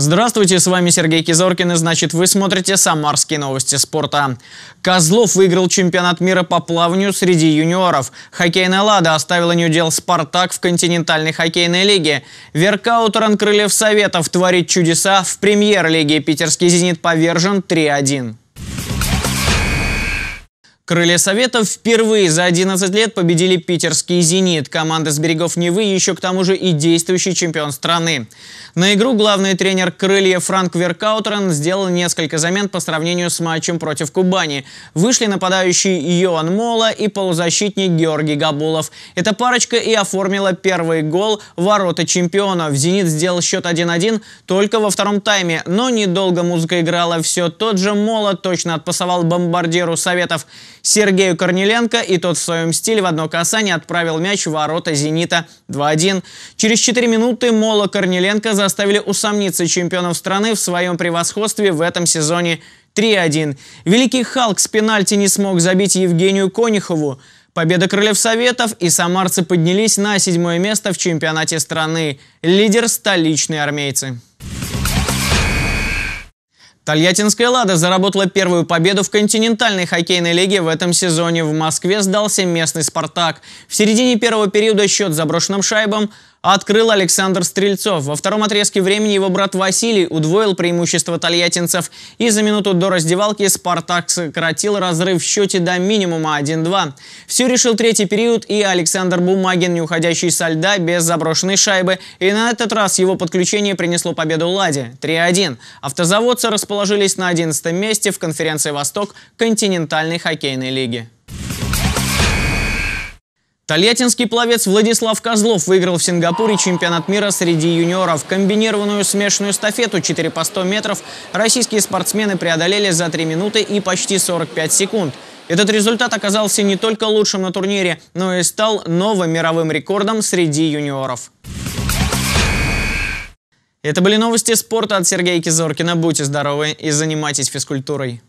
Здравствуйте, с вами Сергей Кизоркин, и значит вы смотрите «Самарские новости спорта». Козлов выиграл чемпионат мира по плаванию среди юниоров. Хоккейная «Лада» оставила неудел «Спартак» в континентальной хоккейной лиге. Веркаутеран Крыльев Советов творит чудеса в премьер-лиге. Питерский «Зенит» повержен 3-1. Крылья Советов впервые за 11 лет победили питерский «Зенит». Команда с берегов Невы еще к тому же и действующий чемпион страны. На игру главный тренер «Крылья» Франк Веркаутерен сделал несколько замен по сравнению с матчем против Кубани. Вышли нападающие Йоан Мола и полузащитник Георгий Габулов. Эта парочка и оформила первый гол ворота чемпиона. В «Зенит» сделал счет 1-1 только во втором тайме, но недолго музыка играла все. Тот же Мола точно отпасовал бомбардиру Советов. Сергею Корнеленко, и тот в своем стиле в одно касание отправил мяч в ворота «Зенита» 2-1. Через 4 минуты Мола Корнеленко заставили усомниться чемпионов страны в своем превосходстве в этом сезоне 3-1. Великий Халк с пенальти не смог забить Евгению Конихову. Победа Крыльев Советов и самарцы поднялись на седьмое место в чемпионате страны. Лидер – столичные армейцы. Тольяттинская «Лада» заработала первую победу в континентальной хоккейной лиге в этом сезоне. В Москве сдался местный «Спартак». В середине первого периода счет заброшенным шайбам открыл Александр Стрельцов. Во втором отрезке времени его брат Василий удвоил преимущество тольяттинцев. И за минуту до раздевалки «Спартак» сократил разрыв в счете до минимума 1-2. Все решил третий период и Александр Бумагин, не уходящий со льда без заброшенной шайбы. И на этот раз его подключение принесло победу «Ладе» 3-1. Автозаводцы расположились на 11 месте в конференции «Восток» континентальной хоккейной лиги. Тольяттинский пловец Владислав Козлов выиграл в Сингапуре чемпионат мира среди юниоров. Комбинированную смешанную эстафету 4 по 100 метров российские спортсмены преодолели за 3 минуты и почти 45 секунд. Этот результат оказался не только лучшим на турнире, но и стал новым мировым рекордом среди юниоров. Это были новости спорта от Сергея Кизоркина. Будьте здоровы и занимайтесь физкультурой.